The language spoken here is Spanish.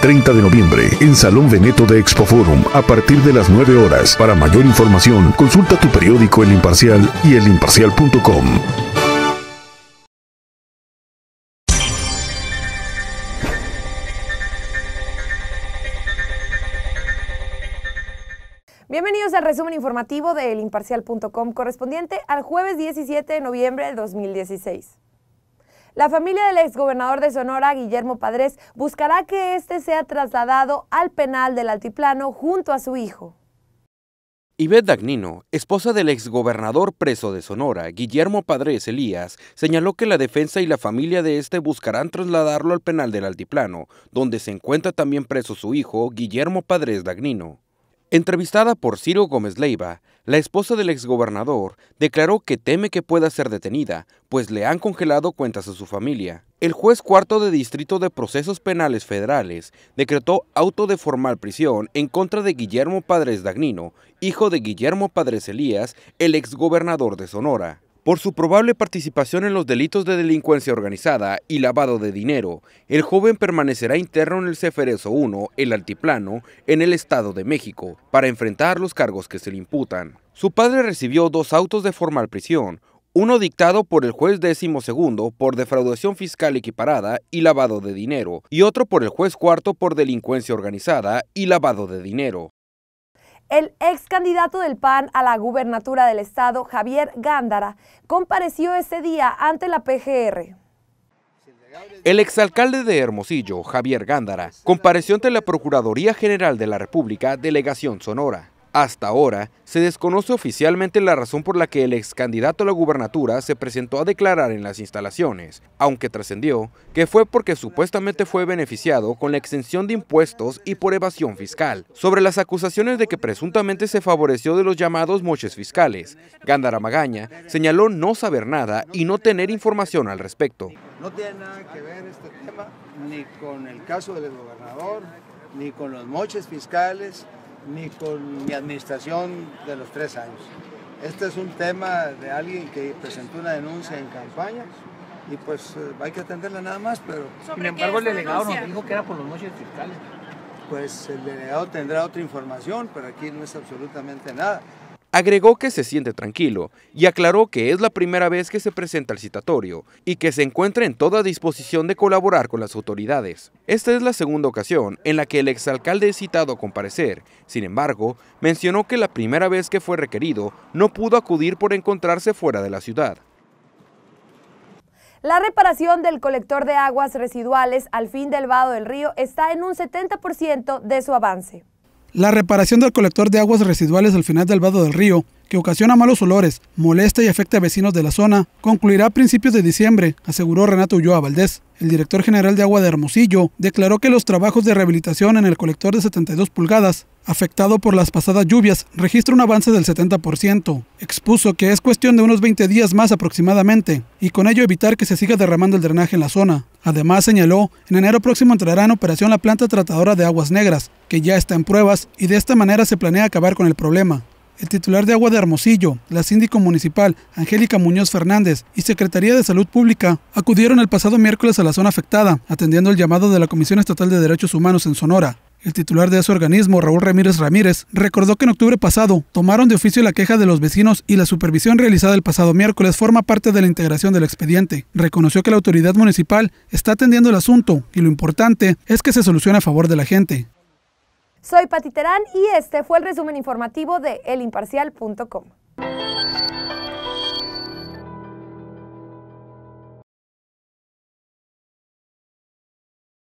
30 de noviembre en Salón Veneto de Expoforum a partir de las 9 horas. Para mayor información, consulta tu periódico El Imparcial y elimparcial.com. Bienvenidos al resumen informativo de elimparcial.com correspondiente al jueves 17 de noviembre de 2016. La familia del exgobernador de Sonora, Guillermo Padres, buscará que éste sea trasladado al penal del Altiplano junto a su hijo. Ivette Dagnino, esposa del exgobernador preso de Sonora, Guillermo Padres Elías, señaló que la defensa y la familia de este buscarán trasladarlo al penal del Altiplano, donde se encuentra también preso su hijo, Guillermo Padres Dagnino. Entrevistada por Ciro Gómez Leiva, la esposa del exgobernador declaró que teme que pueda ser detenida, pues le han congelado cuentas a su familia. El juez cuarto de Distrito de Procesos Penales Federales decretó auto de formal prisión en contra de Guillermo Padres Dagnino, hijo de Guillermo Padres Elías, el exgobernador de Sonora. Por su probable participación en los delitos de delincuencia organizada y lavado de dinero, el joven permanecerá interno en el Cefereso 1, el Altiplano, en el Estado de México, para enfrentar los cargos que se le imputan. Su padre recibió dos autos de formal prisión, uno dictado por el juez décimo segundo por defraudación fiscal equiparada y lavado de dinero, y otro por el juez cuarto por delincuencia organizada y lavado de dinero. El ex candidato del PAN a la gubernatura del estado, Javier Gándara, compareció ese día ante la PGR. El exalcalde de Hermosillo, Javier Gándara, compareció ante la Procuraduría General de la República, Delegación Sonora. Hasta ahora, se desconoce oficialmente la razón por la que el ex candidato a la gubernatura se presentó a declarar en las instalaciones, aunque trascendió que fue porque supuestamente fue beneficiado con la exención de impuestos y por evasión fiscal. Sobre las acusaciones de que presuntamente se favoreció de los llamados moches fiscales, Gándara Magaña señaló no saber nada y no tener información al respecto. No tiene nada que ver este tema ni con el caso del gobernador, ni con los moches fiscales, ni con mi administración de los tres años. Este es un tema de alguien que presentó una denuncia en campaña y pues eh, hay que atenderla nada más, pero... Sin embargo, el delegado nos dijo que era por los noches fiscales. Pues el delegado tendrá otra información, pero aquí no es absolutamente nada. Agregó que se siente tranquilo y aclaró que es la primera vez que se presenta al citatorio y que se encuentra en toda disposición de colaborar con las autoridades. Esta es la segunda ocasión en la que el exalcalde es citado a comparecer. Sin embargo, mencionó que la primera vez que fue requerido no pudo acudir por encontrarse fuera de la ciudad. La reparación del colector de aguas residuales al fin del vado del río está en un 70% de su avance. La reparación del colector de aguas residuales al final del vado del río, que ocasiona malos olores, molesta y afecta a vecinos de la zona, concluirá a principios de diciembre, aseguró Renato Ulloa Valdés. El director general de agua de Hermosillo declaró que los trabajos de rehabilitación en el colector de 72 pulgadas, afectado por las pasadas lluvias, registra un avance del 70%. Expuso que es cuestión de unos 20 días más aproximadamente, y con ello evitar que se siga derramando el drenaje en la zona. Además, señaló, en enero próximo entrará en operación la planta tratadora de aguas negras, que ya está en pruebas y de esta manera se planea acabar con el problema. El titular de agua de Hermosillo, la síndico municipal Angélica Muñoz Fernández y Secretaría de Salud Pública acudieron el pasado miércoles a la zona afectada, atendiendo el llamado de la Comisión Estatal de Derechos Humanos en Sonora. El titular de ese organismo, Raúl Ramírez Ramírez, recordó que en octubre pasado tomaron de oficio la queja de los vecinos y la supervisión realizada el pasado miércoles forma parte de la integración del expediente. Reconoció que la autoridad municipal está atendiendo el asunto y lo importante es que se solucione a favor de la gente. Soy Terán y este fue el resumen informativo de elimparcial.com.